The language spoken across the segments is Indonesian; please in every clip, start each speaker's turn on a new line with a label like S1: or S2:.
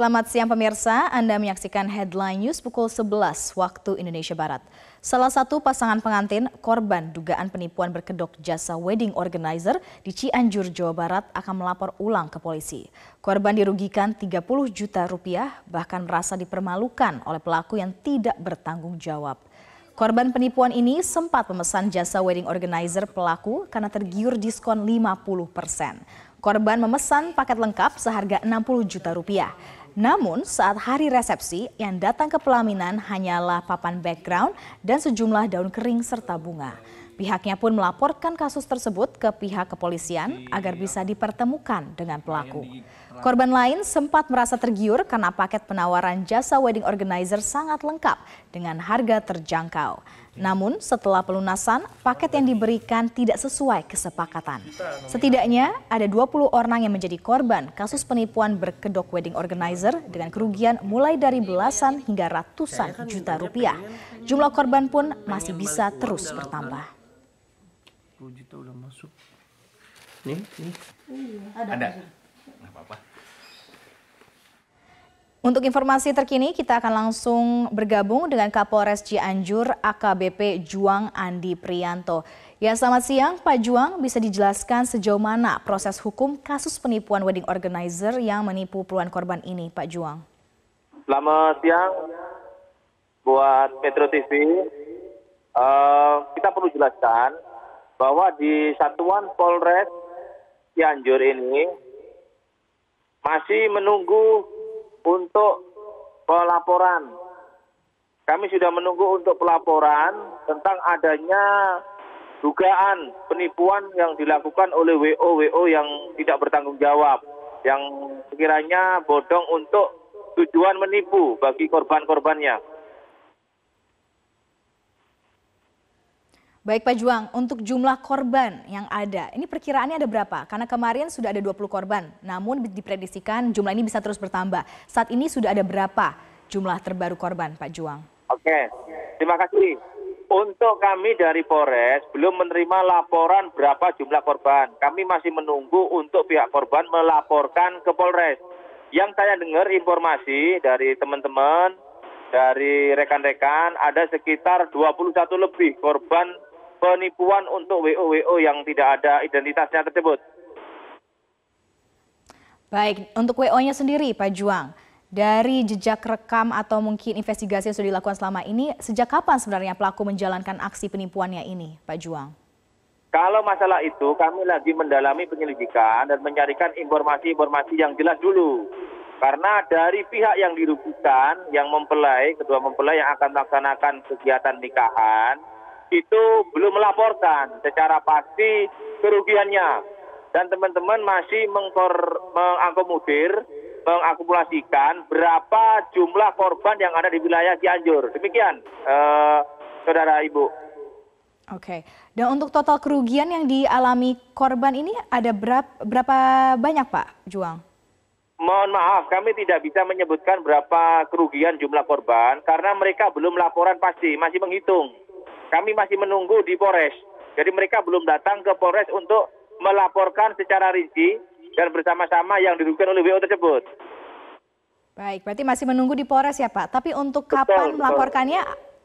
S1: Selamat siang pemirsa, Anda menyaksikan Headline News pukul 11 waktu Indonesia Barat. Salah satu pasangan pengantin korban dugaan penipuan berkedok jasa wedding organizer di Cianjur, Jawa Barat akan melapor ulang ke polisi. Korban dirugikan 30 juta rupiah bahkan merasa dipermalukan oleh pelaku yang tidak bertanggung jawab. Korban penipuan ini sempat memesan jasa wedding organizer pelaku karena tergiur diskon 50 persen. Korban memesan paket lengkap seharga 60 juta rupiah. Namun saat hari resepsi yang datang ke pelaminan hanyalah papan background dan sejumlah daun kering serta bunga. Pihaknya pun melaporkan kasus tersebut ke pihak kepolisian iya. agar bisa dipertemukan dengan pelaku. Korban lain sempat merasa tergiur karena paket penawaran jasa wedding organizer sangat lengkap dengan harga terjangkau. Namun setelah pelunasan, paket yang diberikan tidak sesuai kesepakatan. Setidaknya ada 20 orang yang menjadi korban kasus penipuan berkedok wedding organizer dengan kerugian mulai dari belasan hingga ratusan kan juta rupiah. Jumlah korban pun masih bisa terus bertambah.
S2: 10 juta udah masuk nih nih iya, ada, ada. nggak apa-apa
S1: untuk informasi terkini, kita akan langsung bergabung dengan Kapolres Cianjur AKBP Juang Andi Prianto. Ya selamat siang Pak Juang, bisa dijelaskan sejauh mana proses hukum kasus penipuan wedding organizer yang menipu puluhan korban ini Pak Juang?
S2: Selamat siang buat Metro TV. Uh, eh, kita perlu jelaskan bahwa di satuan Polres Cianjur ini masih menunggu untuk pelaporan. Kami sudah menunggu untuk pelaporan tentang adanya dugaan penipuan yang dilakukan oleh WO-WO yang tidak bertanggung jawab, yang sekiranya bodong untuk tujuan menipu bagi korban-korbannya.
S1: Baik Pak Juang, untuk jumlah korban yang ada, ini perkiraannya ada berapa? Karena kemarin sudah ada 20 korban, namun diprediksikan jumlah ini bisa terus bertambah. Saat ini sudah ada berapa jumlah terbaru korban Pak Juang?
S2: Oke, terima kasih. Untuk kami dari Polres belum menerima laporan berapa jumlah korban. Kami masih menunggu untuk pihak korban melaporkan ke Polres. Yang saya dengar informasi dari teman-teman, dari rekan-rekan, ada sekitar 21 lebih korban penipuan untuk WO-WO yang tidak ada identitasnya tersebut.
S1: Baik, untuk WO-nya sendiri Pak Juang, dari jejak rekam atau mungkin investigasi yang sudah dilakukan selama ini, sejak kapan sebenarnya pelaku menjalankan aksi penipuannya ini, Pak Juang?
S2: Kalau masalah itu, kami lagi mendalami penyelidikan dan mencarikan informasi-informasi yang jelas dulu. Karena dari pihak yang dirugikan, yang mempelai, kedua mempelai yang akan melaksanakan kegiatan nikahan, itu belum melaporkan secara pasti kerugiannya dan teman-teman masih mengkor, mengakomodir mengakumulasikan berapa jumlah korban yang ada di wilayah Cianjur demikian eh, saudara ibu.
S1: Oke, okay. dan untuk total kerugian yang dialami korban ini ada berapa, berapa banyak Pak Juang?
S2: Mohon maaf, kami tidak bisa menyebutkan berapa kerugian jumlah korban karena mereka belum laporan pasti, masih menghitung. Kami masih menunggu di Polres. Jadi mereka belum datang ke Polres untuk melaporkan secara rinci dan bersama-sama yang dirugikan oleh WO tersebut.
S1: Baik, berarti masih menunggu di Polres ya Pak. Tapi untuk betul, kapan betul. melaporkannya,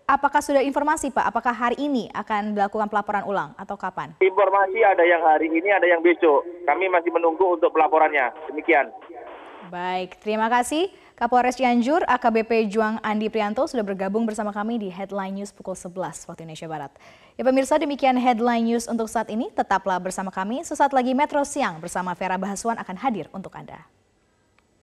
S1: apakah sudah informasi Pak? Apakah hari ini akan dilakukan pelaporan ulang atau kapan?
S2: Informasi ada yang hari ini, ada yang besok. Kami masih menunggu untuk pelaporannya. Demikian.
S1: Baik, terima kasih. Kapolres Cianjur, AKBP Juang Andi Prianto sudah bergabung bersama kami di Headline News pukul 11 waktu Indonesia Barat. Ya pemirsa demikian Headline News untuk saat ini. Tetaplah bersama kami. Sesaat lagi Metro Siang bersama Vera Bahasuan akan hadir untuk Anda.